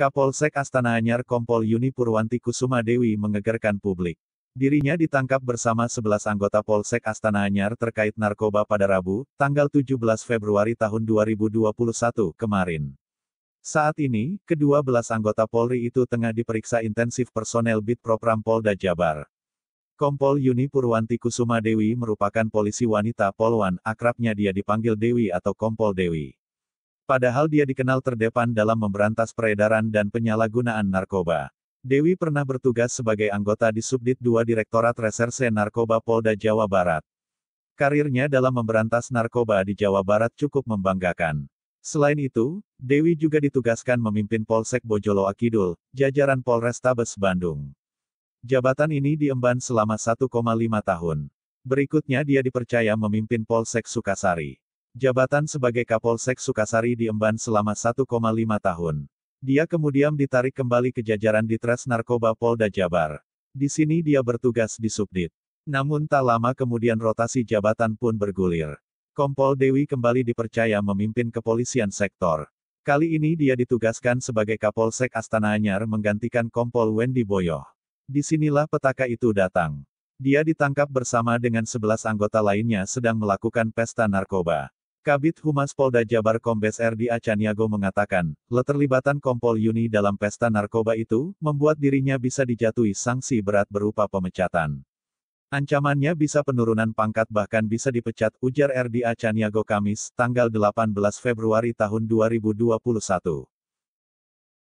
Kapolsek Astana Anyar Kompol Yuni Purwanti Kusuma Dewi mengegerkan publik. Dirinya ditangkap bersama 11 anggota Polsek Astana Anyar terkait narkoba pada Rabu, tanggal 17 Februari tahun 2021 kemarin. Saat ini, kedua belas anggota Polri itu tengah diperiksa intensif personel Bit Propram Polda Jabar. Kompol Yuni Purwanti Kusuma Dewi merupakan polisi wanita Polwan, akrabnya dia dipanggil Dewi atau Kompol Dewi. Padahal dia dikenal terdepan dalam memberantas peredaran dan penyalahgunaan narkoba. Dewi pernah bertugas sebagai anggota di Subdit 2 Direktorat Reserse Narkoba Polda Jawa Barat. Karirnya dalam memberantas narkoba di Jawa Barat cukup membanggakan. Selain itu, Dewi juga ditugaskan memimpin Polsek Bojolo Akidul, jajaran Polrestabes Bandung. Jabatan ini diemban selama 1,5 tahun. Berikutnya dia dipercaya memimpin Polsek Sukasari. Jabatan sebagai Kapolsek Sukasari diemban selama 1,5 tahun. Dia kemudian ditarik kembali ke jajaran Ditres Narkoba Polda Jabar. Di sini dia bertugas di Subdit. Namun tak lama kemudian rotasi jabatan pun bergulir. Kompol Dewi kembali dipercaya memimpin kepolisian sektor. Kali ini dia ditugaskan sebagai Kapolsek Astana Anyar menggantikan Kompol Wendy Boyoh. Disinilah petaka itu datang. Dia ditangkap bersama dengan 11 anggota lainnya sedang melakukan pesta narkoba. Kabit Humas Polda Jabar Kombes Erdi Acaniago mengatakan, leterlibatan Kompol Yuni dalam pesta narkoba itu, membuat dirinya bisa dijatuhi sanksi berat berupa pemecatan. Ancamannya bisa penurunan pangkat bahkan bisa dipecat, ujar Erdi Acaniago Kamis, tanggal 18 Februari tahun 2021.